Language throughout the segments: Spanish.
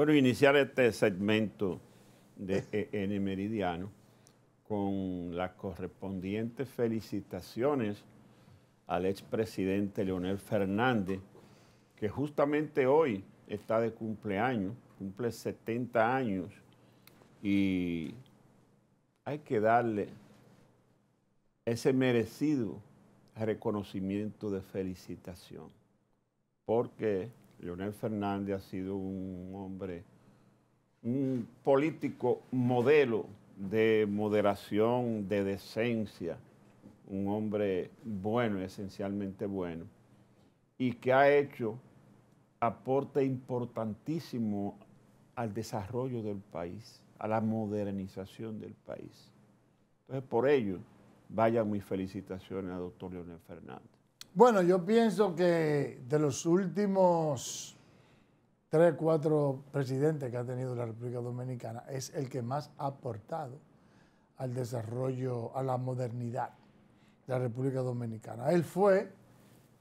Bueno, iniciar este segmento de e- N Meridiano con las correspondientes felicitaciones al expresidente Leonel Fernández, que justamente hoy está de cumpleaños, cumple 70 años y hay que darle ese merecido reconocimiento de felicitación, porque Leonel Fernández ha sido un hombre, un político modelo de moderación, de decencia, un hombre bueno, esencialmente bueno, y que ha hecho aporte importantísimo al desarrollo del país, a la modernización del país. Entonces, por ello, vayan mis felicitaciones al doctor Leonel Fernández. Bueno, yo pienso que de los últimos tres, cuatro presidentes que ha tenido la República Dominicana, es el que más ha aportado al desarrollo, a la modernidad de la República Dominicana. Él fue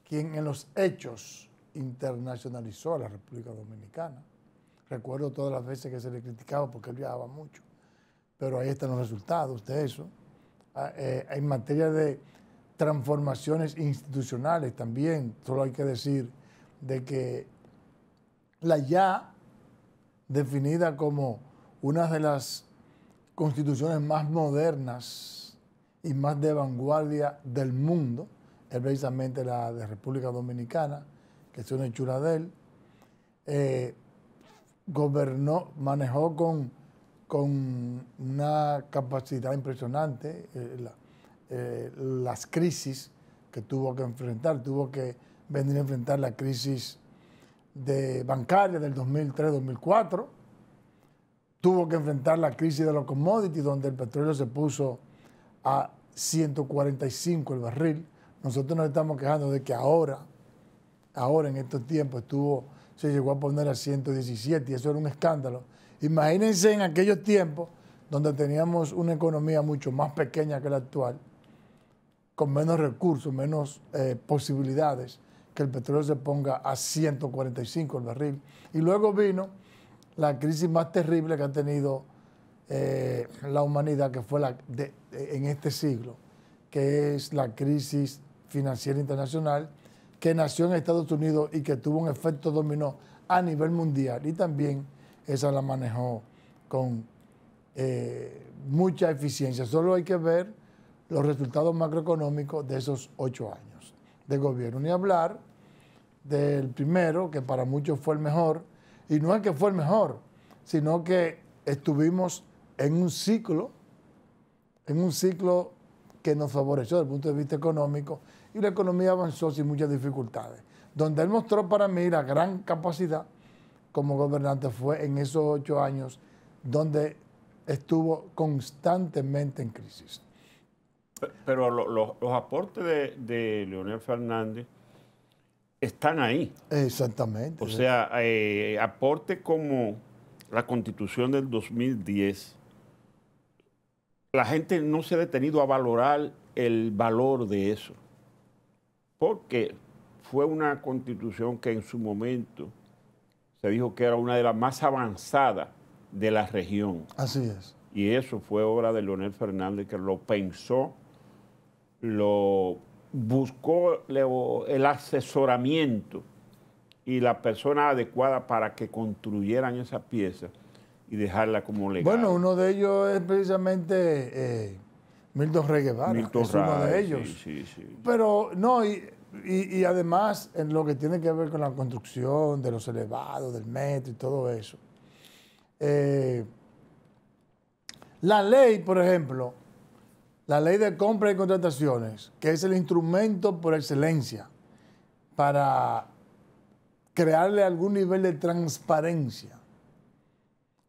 quien en los hechos internacionalizó a la República Dominicana. Recuerdo todas las veces que se le criticaba porque él viajaba mucho, pero ahí están los resultados de eso. Ah, eh, en materia de transformaciones institucionales también. Solo hay que decir de que la ya definida como una de las constituciones más modernas y más de vanguardia del mundo, es precisamente la de República Dominicana, que es una hechura de él, eh, gobernó, manejó con, con una capacidad impresionante. Eh, eh, las crisis que tuvo que enfrentar. Tuvo que venir a enfrentar la crisis de bancaria del 2003-2004. Tuvo que enfrentar la crisis de los commodities, donde el petróleo se puso a 145 el barril. Nosotros nos estamos quejando de que ahora, ahora en estos tiempos, estuvo, se llegó a poner a 117 y eso era un escándalo. Imagínense en aquellos tiempos donde teníamos una economía mucho más pequeña que la actual, con menos recursos, menos eh, posibilidades que el petróleo se ponga a 145 el barril. Y luego vino la crisis más terrible que ha tenido eh, la humanidad, que fue la de, en este siglo, que es la crisis financiera internacional, que nació en Estados Unidos y que tuvo un efecto dominó a nivel mundial. Y también esa la manejó con eh, mucha eficiencia. Solo hay que ver los resultados macroeconómicos de esos ocho años de gobierno. Ni hablar del primero, que para muchos fue el mejor, y no es que fue el mejor, sino que estuvimos en un ciclo, en un ciclo que nos favoreció desde el punto de vista económico, y la economía avanzó sin muchas dificultades. Donde él mostró para mí la gran capacidad como gobernante fue en esos ocho años donde estuvo constantemente en crisis. Pero los aportes de, de, Leonel Fernández están ahí. Exactamente. O sea, eh, aporte como la constitución del 2010, la gente no se ha detenido a valorar el valor de eso, porque fue una constitución que en su momento se dijo que era una de las más avanzadas de la región. Así es. Y eso fue obra de Leonel Fernández, que lo pensó lo buscó el asesoramiento y la persona adecuada para que construyeran esa pieza y dejarla como ley. Bueno, uno de ellos es precisamente eh, Milton Reguevara, es uno de ellos. Pero no, y, además en lo que tiene que ver con la construcción de los elevados, del metro y todo eso. Eh, la ley, por ejemplo, la ley de compra y contrataciones, que es el instrumento por excelencia para crearle algún nivel de transparencia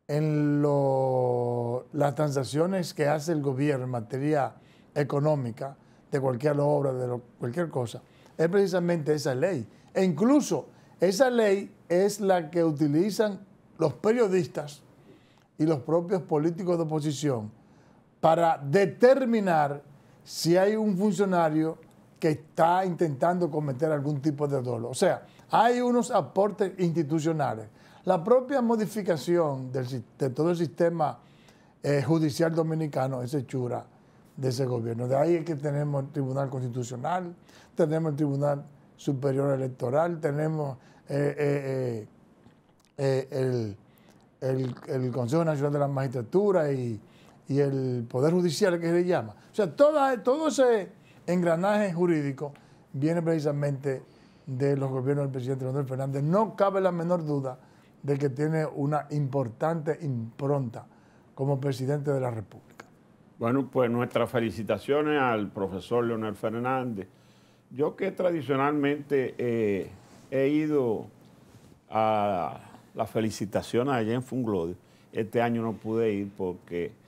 en las transacciones que hace el gobierno en materia económica, de cualquier obra, de cualquier cosa, es precisamente esa ley. E incluso esa ley es la que utilizan los periodistas y los propios políticos de oposición para determinar si hay un funcionario que está intentando cometer algún tipo de dolo. O sea, hay unos aportes institucionales. La propia modificación de todo el sistema eh, judicial dominicano es hechura de ese gobierno. De ahí es que tenemos el Tribunal Constitucional, tenemos el Tribunal Superior Electoral, tenemos eh, eh, el, el Consejo Nacional de la Magistratura y y el Poder Judicial que le llama. O sea, todo ese engranaje jurídico viene precisamente de los gobiernos del presidente Leonel Fernández. No cabe la menor duda de que tiene una importante impronta como presidente de la República. Bueno, pues nuestras felicitaciones al profesor Leonel Fernández. Yo que tradicionalmente eh, he ido a la felicitación allá en Funglodio, este año no pude ir porque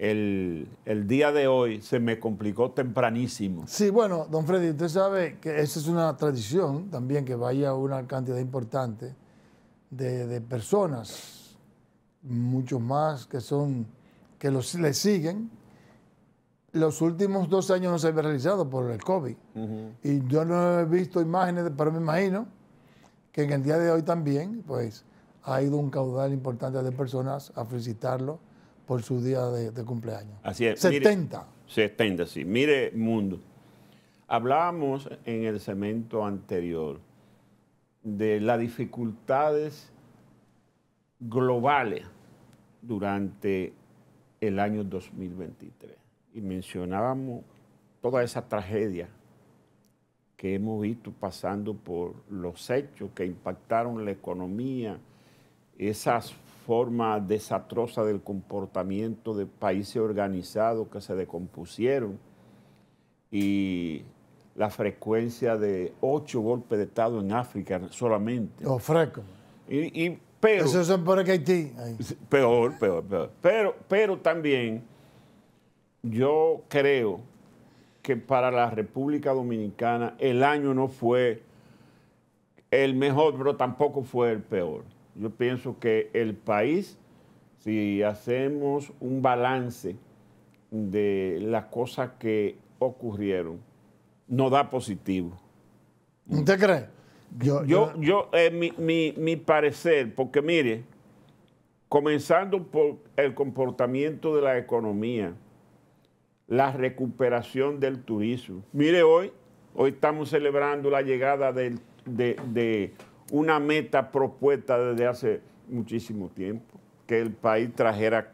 el, día de hoy se me complicó tempranísimo. Sí, bueno, don Freddy, usted sabe que esa es una tradición también, que vaya una cantidad importante de, personas, muchos más que son, que los, le siguen. Los últimos dos años no se había realizado por el COVID. Y yo no he visto imágenes, pero me imagino que en el día de hoy también, pues, ha ido un caudal importante de personas a felicitarlo por su día de, cumpleaños. Así es. 70. 70, sí. Mire, mundo. Hablábamos en el segmento anterior de las dificultades globales durante el año 2023. Y mencionábamos toda esa tragedia que hemos visto pasando por los hechos que impactaron la economía, esas forma desastrosa del comportamiento de países organizados que se decompusieron y la frecuencia de ocho golpes de Estado en África solamente. Los Y, y pero, Eso son por Haití. Peor, peor, peor. Pero, pero también yo creo que para la República Dominicana el año no fue el mejor, pero tampoco fue el peor. Yo pienso que el país, si hacemos un balance de las cosas que ocurrieron, no da positivo. ¿Usted cree? Yo, yo, eh, mi, parecer, porque mire, comenzando por el comportamiento de la economía, la recuperación del turismo. Mire hoy, hoy estamos celebrando la llegada de una meta propuesta desde hace muchísimo tiempo, que el país trajera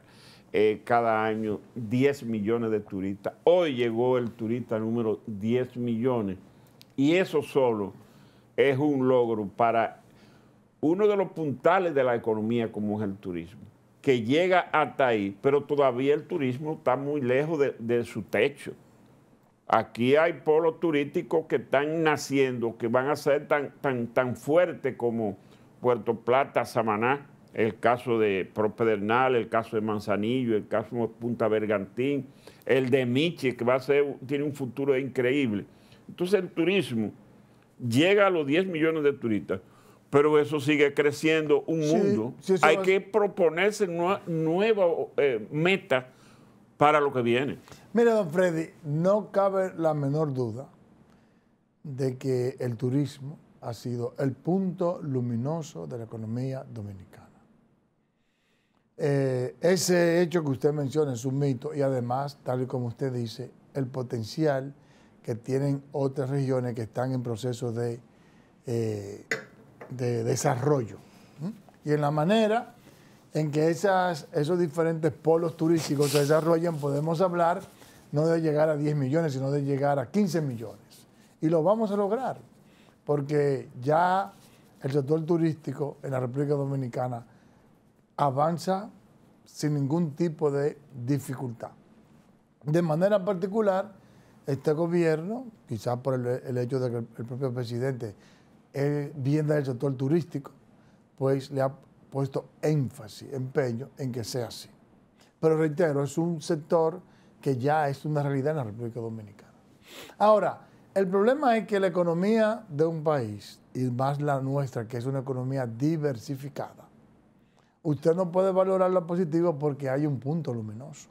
eh, cada año 10 millones de turistas. Hoy llegó el turista número 10 millones y eso solo es un logro para uno de los puntales de la economía como es el turismo, que llega hasta ahí, pero todavía el turismo está muy lejos de su techo. Aquí hay polos turísticos que están naciendo, que van a ser tan, tan, tan fuertes como Puerto Plata, Samaná, el caso de Propedernal, el caso de Manzanillo, el caso de Punta Bergantín, el de Michi, que va a ser, tiene un futuro increíble. Entonces el turismo llega a los 10 millones de turistas, pero eso sigue creciendo un mundo. Hay que proponerse nuevas eh, metas para lo que viene. Mira, don Freddy, no cabe la menor duda de que el turismo ha sido el punto luminoso de la economía dominicana. Eh, ese hecho que usted menciona es un mito y además, tal y como usted dice, el potencial que tienen otras regiones que están en proceso de, eh, desarrollo. Y en la manera en que esos diferentes polos turísticos se desarrollen, podemos hablar no de llegar a 10 millones, sino de llegar a 15 millones. Y lo vamos a lograr, porque ya el sector turístico en la República Dominicana avanza sin ningún tipo de dificultad. De manera particular, este gobierno, quizás por el, hecho de que el, propio presidente viene del sector turístico, pues le ha puesto énfasis, empeño en que sea así. Pero reitero, es un sector que ya es una realidad en la República Dominicana. Ahora, el problema es que la economía de un país, y más la nuestra, que es una economía diversificada, usted no puede valorar lo positivo porque hay un punto luminoso.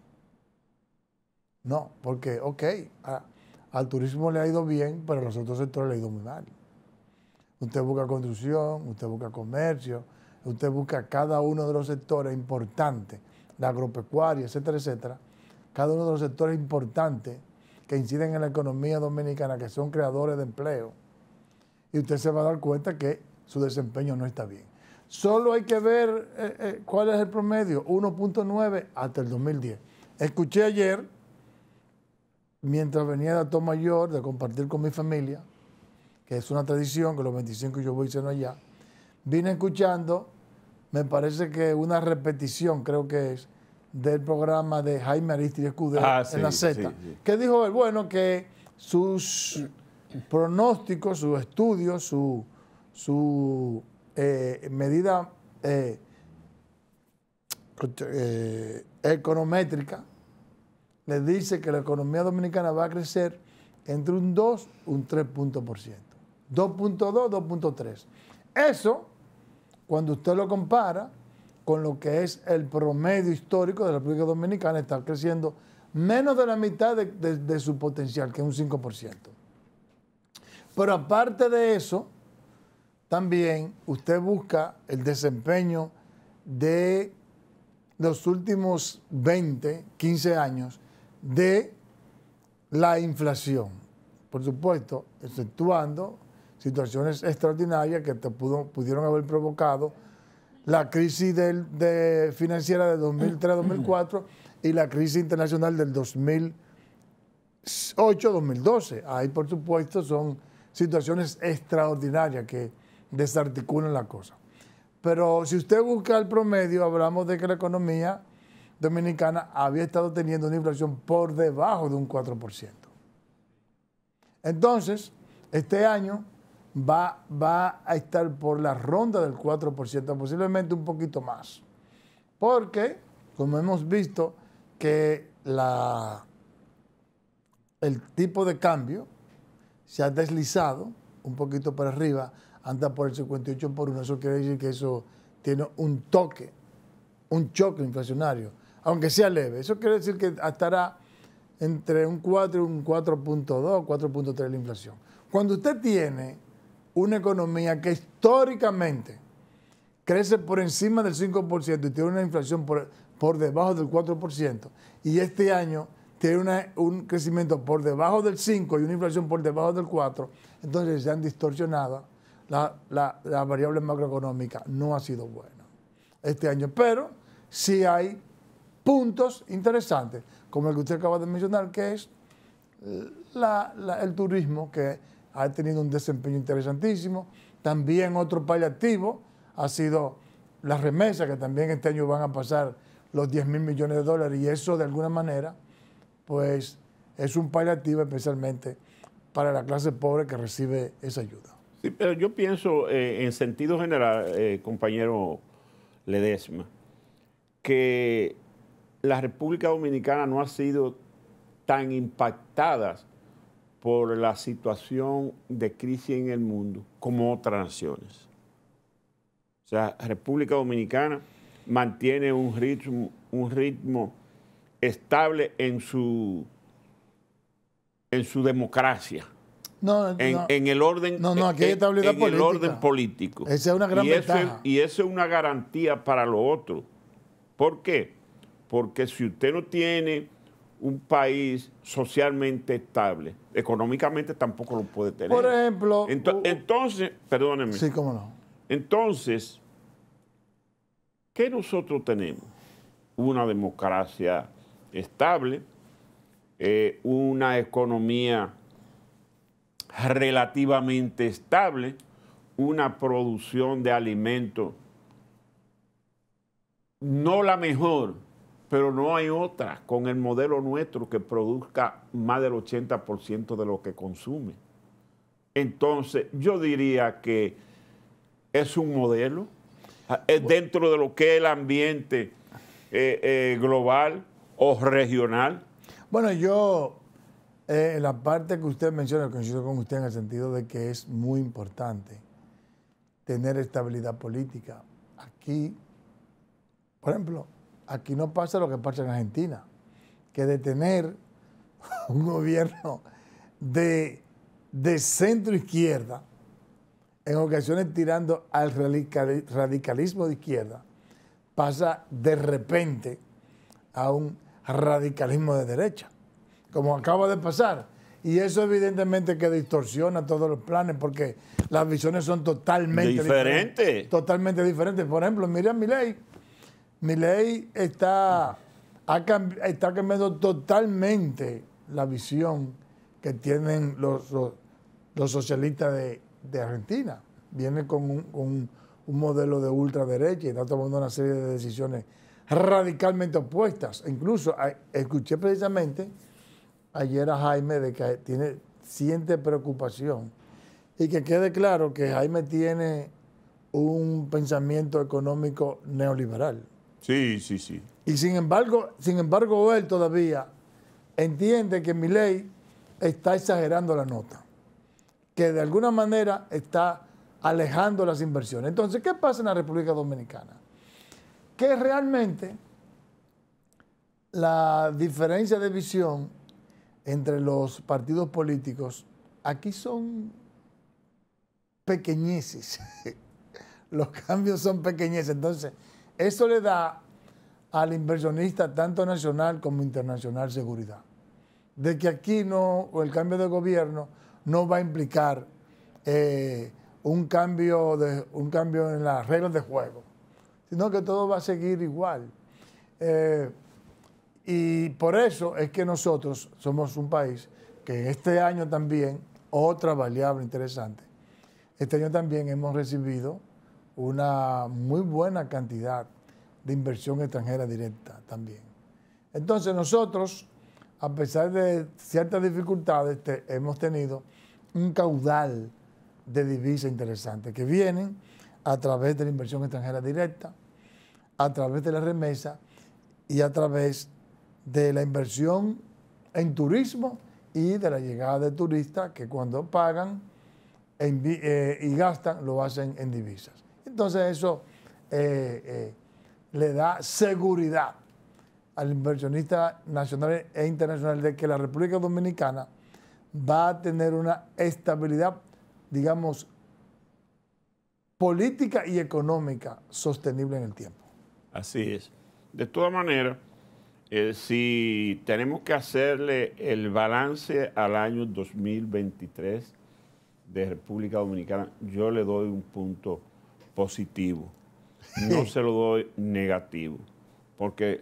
No, porque, ok, al turismo le ha ido bien, pero a los otros sectores le ha ido muy mal. Usted busca construcción, usted busca comercio, usted busca cada uno de los sectores importantes, la agropecuaria, etcétera, etcétera, cada uno de los sectores importantes que inciden en la economía dominicana, que son creadores de empleo, y usted se va a dar cuenta que su desempeño no está bien. Solo hay que ver eh, eh, cuál es el promedio, 1.9 hasta el 2010. Escuché ayer, mientras venía de Ato Mayor, de compartir con mi familia, que es una tradición que los 25 yo voy siendo allá, vine escuchando me parece que una repetición, creo que es, del programa de Jaime Aristide Escudero ah, en la Z. Que dijo él, bueno, que sus pronósticos, sus estudios, su, eh, medida eh, eh, econométrica, le dice que la economía dominicana va a crecer entre un 2 y un 3 punto por ciento. 2.2, 2.3. Eso cuando usted lo compara con lo que es el promedio histórico de la República Dominicana, está creciendo menos de la mitad de, su potencial, que es un 5%. Pero aparte de eso, también usted busca el desempeño de los últimos 20, 15 años de la inflación. Por supuesto, exceptuando situaciones extraordinarias que pudieron haber provocado la crisis financiera de 2003-2004 mm. y la crisis internacional del 2008-2012. Ahí, por supuesto, son situaciones extraordinarias que desarticulan la cosa. Pero si usted busca el promedio, hablamos de que la economía dominicana había estado teniendo una inflación por debajo de un 4%. Entonces, este año va, va a estar por la ronda del 4%, posiblemente un poquito más. Porque, como hemos visto, que la, el tipo de cambio se ha deslizado un poquito para arriba, anda por el 58 por 1. Eso quiere decir que eso tiene un toque, un choque inflacionario, aunque sea leve. Eso quiere decir que estará entre un 4 y un 4.2, 4.3 la inflación. Cuando usted tiene una economía que históricamente crece por encima del 5% y tiene una inflación por, por debajo del 4%, y este año tiene un crecimiento por debajo del 5% y una inflación por debajo del 4%, entonces se han distorsionado las la, variables macroeconómicas. No ha sido bueno este año, pero sí hay puntos interesantes, como el que usted acaba de mencionar, que es el turismo, que ha tenido un desempeño interesantísimo. También otro paliativo ha sido las remesas, que también este año van a pasar los 10 mil millones de dólares y eso de alguna manera, pues es un paliativo especialmente para la clase pobre que recibe esa ayuda. Sí, pero yo pienso eh, en sentido general, eh, compañero Ledesma, que la República Dominicana no ha sido tan impactada por la situación de crisis en el mundo como otras naciones. O sea, República Dominicana mantiene un ritmo, un ritmo estable en su, en su democracia. No, en, no. el orden, no, no, aquí hay estabilidad en, el orden político. Esa es una gran y y eso es una garantía para lo otro. ¿Por qué? Porque si usted no tiene un país socialmente estable. Económicamente tampoco lo puede tener. Por ejemplo. entonces, perdónenme. Sí, cómo no. Entonces, ¿qué nosotros tenemos? Una democracia estable, eh, una economía relativamente estable, una producción de alimentos no la mejor, pero no hay otra con el modelo nuestro que produzca más del 80% de lo que consume. Entonces, yo diría que es un modelo ah, dentro de lo que es el ambiente eh, eh, global o regional. Bueno, yo eh, la parte que usted menciona, coincido con usted en el sentido de que es muy importante tener estabilidad política. Aquí, por ejemplo, aquí no pasa lo que pasa en Argentina, que de tener un gobierno de, centro izquierda, en ocasiones tirando al radicalismo de izquierda, pasa de repente a un radicalismo de derecha, como acaba de pasar. Y eso evidentemente que distorsiona todos los planes porque las visiones son totalmente diferentes. Totalmente diferentes. Por ejemplo, mi ley. Mi ley está, cambiando totalmente la visión que tienen los, socialistas de, Argentina. Viene con un, modelo de ultraderecha y está tomando una serie de decisiones radicalmente opuestas. Incluso escuché precisamente ayer a Jaime de que tiene, siente preocupación. Y que quede claro que Jaime tiene un pensamiento económico neoliberal. Sí, sí, sí. Y sin embargo, sin embargo, él todavía entiende que mi ley está exagerando la nota, que de alguna manera está alejando las inversiones. Entonces, ¿qué pasa en la República Dominicana? Que realmente la diferencia de visión entre los partidos políticos aquí son pequeñeces. Los cambios son pequeñeces. Entonces, eso le da al inversionista, tanto nacional como internacional, seguridad. De que aquí no, el cambio de gobierno no va a implicar eh, un, cambio de, un cambio en las reglas de juego, sino que todo va a seguir igual. Eh, y por eso es que nosotros somos un país que este año también, otra variable interesante, este año también hemos recibido una muy buena cantidad de inversión extranjera directa también. Entonces nosotros, a pesar de ciertas dificultades, hemos tenido un caudal de divisas interesantes que vienen a través de la inversión extranjera directa, a través de la remesa y a través de la inversión en turismo y de la llegada de turistas que cuando pagan eh, y gastan lo hacen en divisas. Entonces eso eh, eh, le da seguridad al inversionista nacional e internacional de que la República Dominicana va a tener una estabilidad, digamos, política y económica sostenible en el tiempo. Así es. De todas maneras, eh, si tenemos que hacerle el balance al año 2023 de República Dominicana, yo le doy un punto positivo. No se lo doy negativo. Porque,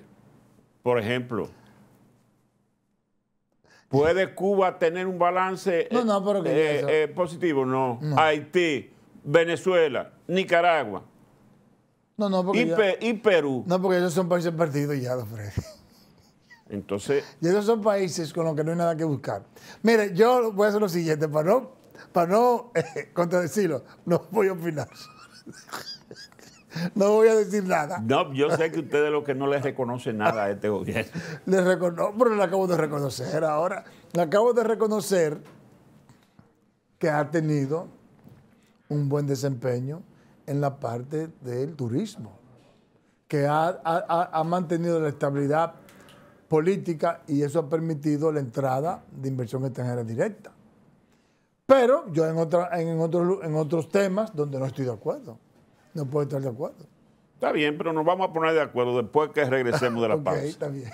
por ejemplo, ¿puede Cuba tener un balance eh, eh, positivo? No. Haití, Venezuela, Nicaragua. No, no, porque y, Perú. No, porque esos son países partidos ya, don Freddy. Entonces. Y esos son países con los que no hay nada que buscar. Mire, yo voy a hacer lo siguiente, para no, para no eh, contradecirlo, no voy a opinar. No voy a decir nada. No, yo sé que ustedes lo que no les reconoce nada a este gobierno. Les reconozco, pero le acabo de reconocer ahora. Le acabo de reconocer que ha tenido un buen desempeño en la parte del turismo, que ha mantenido la estabilidad política y eso ha permitido la entrada de inversión extranjera directa. Pero yo en, otra, en, en otros temas donde no estoy de acuerdo. No puedo estar de acuerdo. Está bien, pero nos vamos a poner de acuerdo después que regresemos de la paz. Está bien.